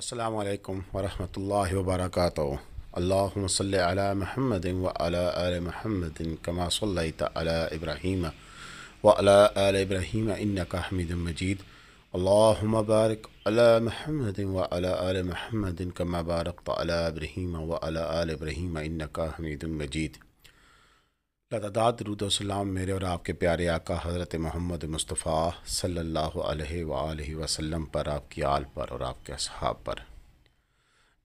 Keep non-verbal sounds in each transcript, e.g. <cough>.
अस्सलाम वालेकुम वरहमतुल्लाहि वबरकातुहू अल्लाहुम्म सल्लि अला मुहम्मदिन व अला आल मुहम्मदिन कमा सल्लैत अला इब्राहीम व अला आल इब्राहीम इन्नका हमीदुम मजीद अल्लाहुम्म बारिक अला मुहम्मदिन व अला आल मुहम्मदिन कमा बारकत अला इब्राहीम व अला आल इब्राहीम लदादात रुदोसलाम मेरे और आपके प्यारे आका हज़रत मोहम्मद मुस्तफ़ा सल्ला वसम पर आपकी आल पर और आपके असहाब पर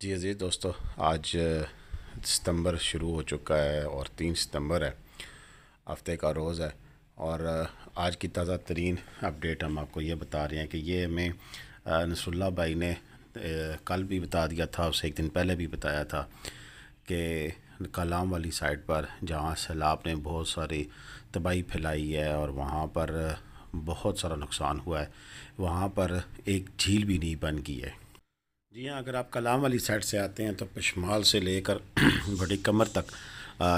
जी अजी दोस्तों आज सितंबर शुरू हो चुका है और तीन सितंबर है हफ्ते का रोज़ है और आज की ताज़ा तरीन अपडेट हम आपको ये बता रहे हैं कि ये हमें नसरुल्ला भाई ने कल भी बता दिया था उससे एक दिन पहले भी बताया था कि कलाम वाली साइड पर जहाँ सैलाब ने बहुत सारी तबाही फैलाई है और वहाँ पर बहुत सारा नुकसान हुआ है वहाँ पर एक झील भी नहीं बन गई है जी हाँ अगर आप कलाम वाली साइड से आते हैं तो पशमाल से लेकर <clears throat> बड़ी कमर तक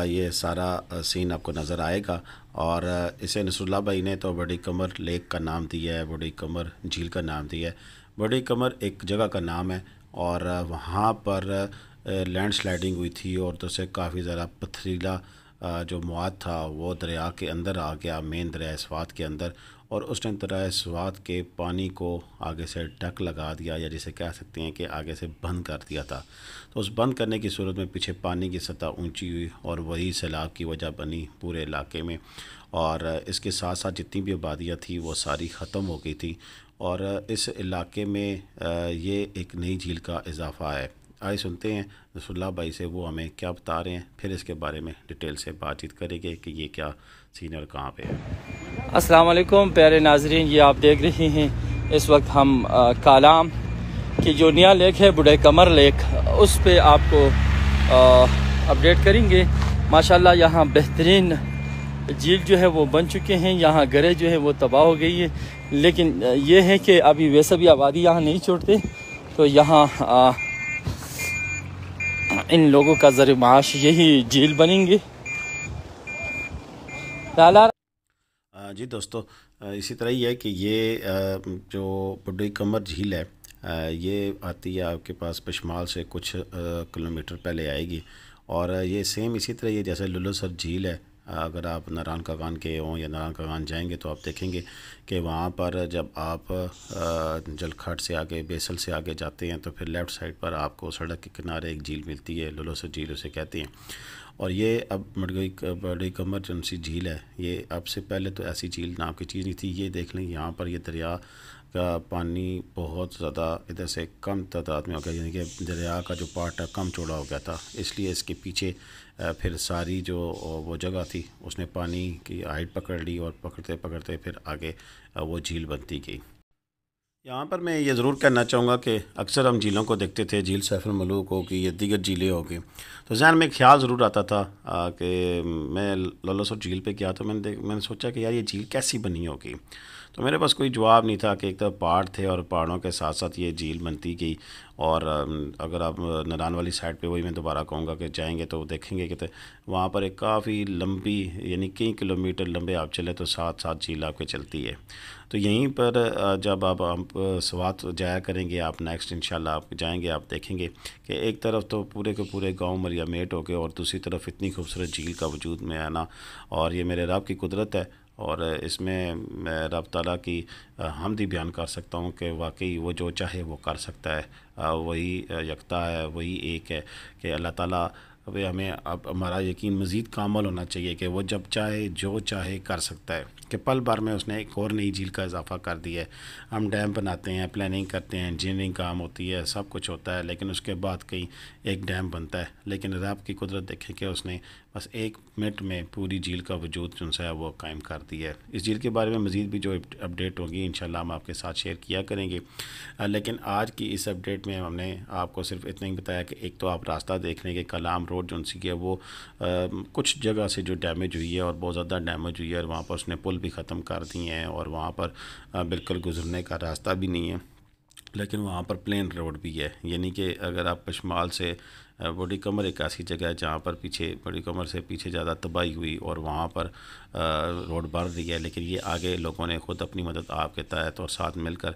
ये सारा सीन आपको नज़र आएगा और इसे नसरुल्ला भाई ने तो बड़ी कमर लेक का नाम दिया है बड़ी कमर झील का नाम दिया है बड़ी कमर एक जगह का नाम है और वहाँ पर लैंड स्लाइडिंग हुई थी और तो से काफ़ी ज़रा पथरीला जो मवाद था वो दरिया के अंदर आ गया मेन दरिया स्वाद के अंदर और उस टाइम दरिया स्वाद के पानी को आगे से ढक लगा दिया या जिसे कह सकते हैं कि आगे से बंद कर दिया था तो उस बंद करने की सूरत में पीछे पानी की सतह ऊंची हुई और वही सैलाब की वजह बनी पूरे इलाके में और इसके साथ साथ जितनी भी आबादियाँ थी वो सारी ख़त्म हो गई थी और इस इलाके में ये एक नई झील का इजाफ़ा है आए सुनते हैं रसुल्ला भाई से वो हमें क्या बता रहे हैं फिर इसके बारे में डिटेल से बातचीत करेंगे कि ये क्या सीन और कहाँ पे है असलम प्यारे नाजरीन ये आप देख रहे हैं इस वक्त हम आ, कालाम की जो नया लेक है बुढ़े कमर लेक उस पर आपको अपडेट करेंगे माशाला यहाँ बेहतरीन झील जो है वो बन चुके हैं यहाँ गरे जो है वो तबाह हो गई है लेकिन ये है कि अभी वैसे भी आबादी यहाँ नहीं छोड़ते तो यहाँ इन लोगों का ज़र माश यही झील बनेंगे जी दोस्तों इसी तरह ही है कि ये जो बुढ़ी कमर झील है ये आती है आपके पास पशमाल से कुछ किलोमीटर पहले आएगी और ये सेम इसी तरह ये जैसे लुलसर झील है अगर आप नारायण कागान के हों या नारायण कागान जाएंगे तो आप देखेंगे कि वहाँ पर जब आप जलखट से आगे बेसल से आगे जाते हैं तो फिर लेफ़्ट साइड पर आपको सड़क के किनारे एक झील मिलती है लुलोसो झील उसे कहते हैं और ये अब मडगई बड़ी कमर जो सी झील है ये अब से पहले तो ऐसी झील नाम की चीज़ नहीं थी ये देख लें यहाँ पर ये दरिया का पानी बहुत ज़्यादा इधर से कम तादाद में हो गया यानी कि दरिया का जो पार्ट है कम चौड़ा हो गया था इसलिए इसके पीछे फिर सारी जो वो जगह थी उसने पानी की हाइट पकड़ ली और पकड़ते पकड़ते फिर आगे वो झील बनती गई यहाँ पर मैं ये ज़रूर कहना चाहूँगा कि अक्सर हम झीलों को देखते थे झील सैफर मलूक होगी या दीगर झीलें हो गई तो जहन में ख्याल ज़रूर आता था कि मैं ललोसर झील पे गया तो मैंने मैंने सोचा कि यार ये झील कैसी बनी होगी तो मेरे पास कोई जवाब नहीं था कि एक तरफ तो पहाड़ थे और पहाड़ों के साथ साथ ये झील बनती गई और अगर आप नदान वाली साइड पे वही मैं दोबारा कहूँगा कि जाएंगे तो देखेंगे कि तो वहाँ पर एक काफ़ी लंबी यानी कई किलोमीटर लंबे आप चले तो साथ साथ झील आपके चलती है तो यहीं पर जब आप, आप स्वात जाया करेंगे आप नेक्स्ट इंशाल्लाह आप जाएंगे आप देखेंगे कि एक तरफ तो पूरे के पूरे गांव मरिया मेट हो गए और दूसरी तरफ इतनी खूबसूरत झील का वजूद में आना और ये मेरे रब की कुदरत है और इसमें मैं रब तला की हम भी बयान कर सकता हूँ कि वाकई वो जो चाहे वो कर सकता है वही यकता है वही एक है कि अल्लाह ताला वे हमें अब हमारा यकीन मज़ीद कामल होना चाहिए कि वो जब चाहे जो चाहे कर सकता है कि पल भर में उसने एक और नई झील का इजाफा कर दिया है हम डैम बनाते हैं प्लानिंग करते हैं इंजीनियरिंग काम होती है सब कुछ होता है लेकिन उसके बाद कहीं एक डैम बनता है लेकिन रब की कुदरत देखें कि उसने बस एक मिनट में पूरी झील का वजूद जो है वो कायम कर दिया है इस झील के बारे में मज़ीद भी जो अपडेट होगी इन हम आपके साथ शेयर किया करेंगे लेकिन आज की इस अपडेट में हमने आपको सिर्फ इतना ही बताया कि एक तो आप रास्ता देख लेंगे कलाम रोड रोड जो सी है वो आ, कुछ जगह से जो डैमेज हुई है और बहुत ज़्यादा डैमेज हुई है और वहाँ पर उसने पुल भी ख़त्म कर दिए हैं और वहाँ पर बिल्कुल गुजरने का रास्ता भी नहीं है लेकिन वहाँ पर प्लेन रोड भी है यानी कि अगर आप पशमाल से बड़ी कमर एक ऐसी जगह है जहाँ पर पीछे बड़ी कमर से पीछे ज़्यादा तबाही हुई और वहाँ पर रोड बन रही है लेकिन ये आगे लोगों ने ख़ुद अपनी मदद आपके तहत और साथ मिलकर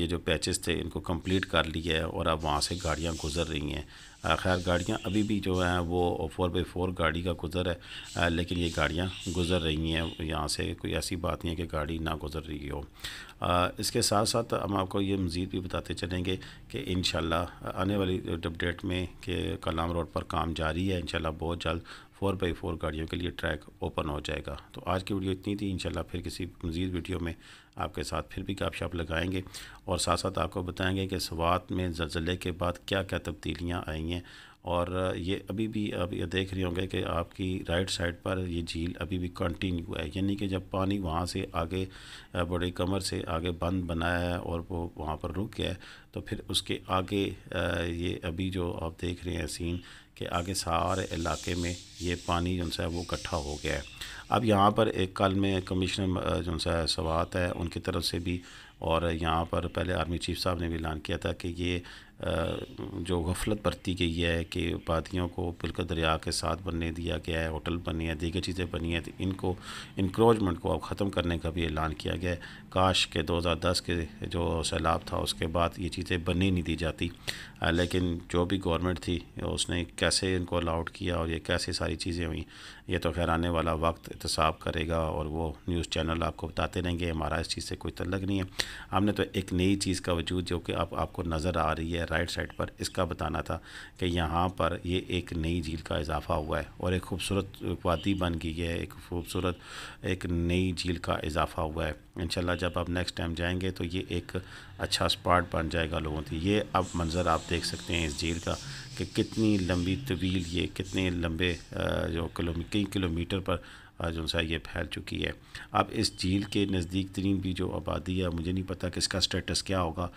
ये जो पैचेस थे इनको कंप्लीट कर लिया है और अब वहाँ से गाड़ियाँ गुजर रही हैं खैर गाड़ियाँ अभी भी जो हैं वो फोर बाई फोर गाड़ी का गुज़र है लेकिन ये गाड़ियाँ गुज़र रही हैं यहाँ से कोई ऐसी बात नहीं है कि गाड़ी ना गुज़र रही हो इसके साथ साथ हम आपको ये मज़ीद भी बताते चलेंगे कि इन आने वाली अपडेट में कि कलाम रोड पर काम जारी है इन बहुत जल्द फोर बाई फोर गाड़ियों के लिए ट्रैक ओपन हो जाएगा तो आज की वीडियो इतनी थी इंशाल्लाह फिर किसी मज़ीद वीडियो में आपके साथ फिर भी गप शप लगाएंगे और साथ साथ आपको बताएंगे कि स्वात में जल्जले के बाद क्या क्या तब्दीलियाँ आई हैं और ये अभी भी आप ये देख रहे होंगे कि आपकी राइट साइड पर ये झील अभी भी कंटिन्यू है यानी कि जब पानी वहाँ से आगे बड़े कमर से आगे बंद बनाया है और वो वहाँ पर रुक गया है तो फिर उसके आगे ये अभी जो आप देख रहे हैं सीन कि आगे सारे इलाके में ये पानी जो है वो इकट्ठा हो गया है अब यहाँ पर एक कल में कमिश्नर जो सा सवात है उनकी तरफ से भी और यहाँ पर पहले आर्मी चीफ साहब ने भी ऐलान किया था कि ये जो गफलत बरती गई है कि वादियों को बिल्कुल दरिया के साथ बनने दिया गया है होटल बनी है दीगर चीज़ें बनी हैं तो इनको इनक्रोचमेंट को अब ख़त्म करने का भी ऐलान किया गया है काश के 2010 के जो सैलाब था उसके बाद ये चीज़ें बनी नहीं दी जाती लेकिन जो भी गवर्नमेंट थी उसने क्या कैसे इनको अलाउड किया और ये कैसे सारी चीज़ें हुई ये तो खैर आने वाला वक्त एहतसाब करेगा और वो न्यूज़ चैनल आपको बताते रहेंगे हमारा इस चीज़ से कोई तलग नहीं है हमने तो एक नई चीज़ का वजूद जो कि आप आपको नज़र आ रही है राइट साइड पर इसका बताना था कि यहाँ पर ये एक नई झील का इजाफ़ा हुआ है और एक खूबसूरत वादी बन गई है एक खूबसूरत एक नई झील का इजाफ़ा हुआ है इनशाला जब आप नेक्स्ट टाइम जाएंगे तो ये एक अच्छा स्पॉट बन जाएगा लोगों के ये अब मंज़र आप देख सकते हैं इस झील का कि कितनी लंबी तवील ये कितने लंबे जो किलो कई किलोमीटर पर जुलसा ये फैल चुकी है अब इस झील के नज़दीक तरीन भी जो आबादी है मुझे नहीं पता कि इसका स्टेटस क्या होगा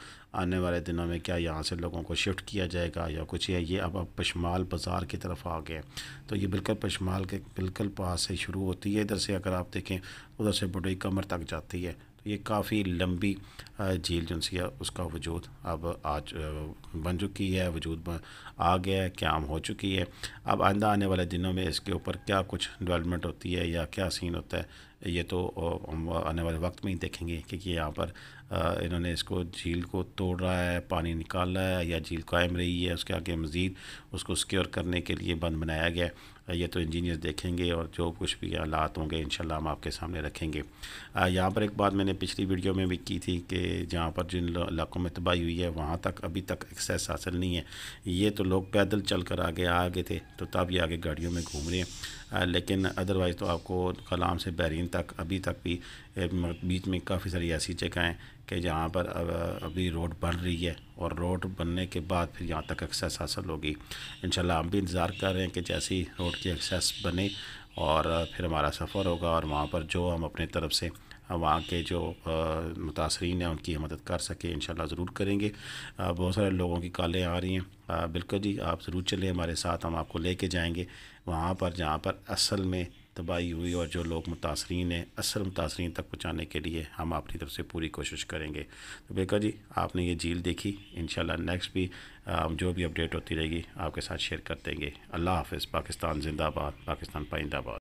आने वाले दिनों में क्या यहाँ से लोगों को शिफ्ट किया जाएगा या कुछ है ये अब अब पशमाल बाज़ार की तरफ आ गए तो ये बिल्कुल पशमाल के बिल्कुल पास से शुरू होती है इधर से अगर आप देखें उधर से बुढ़ई कमर तक जाती है ये काफ़ी लंबी झील जो सी है उसका वजूद अब आज बन चुकी है वजूद आ गया है क्याम हो चुकी है अब आइंदा आने वाले दिनों में इसके ऊपर क्या कुछ डेवलपमेंट होती है या क्या सीन होता है ये तो हम आने वाले वक्त में ही देखेंगे कि यहाँ पर इन्होंने इसको झील को तोड़ रहा है पानी निकाल रहा है या झील कायम रही है उसके आगे मज़ीद उसको सिक्योर करने के लिए बंद बनाया गया ये तो इंजीनियर देखेंगे और जो कुछ भी हालात होंगे इन हम आपके सामने रखेंगे यहाँ पर एक बात मैंने पिछली वीडियो में भी की थी कि जहाँ पर जिन इलाकों में तबाही हुई है वहाँ तक अभी तक एक्सेस हासिल नहीं है ये तो लोग पैदल चल कर आगे आ गए थे तो तब ये आगे गाड़ियों में घूम रहे हैं लेकिन अदरवाइज़ तो आपको कलाम से बैरिन तक अभी तक भी बीच में काफ़ी सारी ऐसी जगह हैं कि जहाँ पर अभी रोड बन रही है और रोड बनने के बाद फिर यहाँ तक एक्सेस हासिल होगी इन हम भी इंतज़ार कर रहे हैं कि जैसी रोड की एक्सेस बने और फिर हमारा सफ़र होगा और वहाँ पर जो हम अपने तरफ से वहाँ के जो मुतासरीन हैं उनकी मदद कर सके इन ज़रूर करेंगे बहुत सारे लोगों की कॉलें आ रही हैं बिल्कुल जी आप ज़रूर चलें हमारे साथ हम आपको ले कर जाएँगे वहाँ पर जहाँ पर असल में तबाही हुई और जो लोग मुतासरीन हैं असल मुतासरीन तक पहुँचाने के लिए हम अपनी तरफ से पूरी कोशिश करेंगे तो बेका जी आपने ये झील देखी इन नेक्स्ट भी हम जो भी अपडेट होती रहेगी आपके साथ शेयर कर देंगे अल्लाह हाफ़ पाकिस्तान जिंदाबाद पाकिस्तान पाइंदाबाद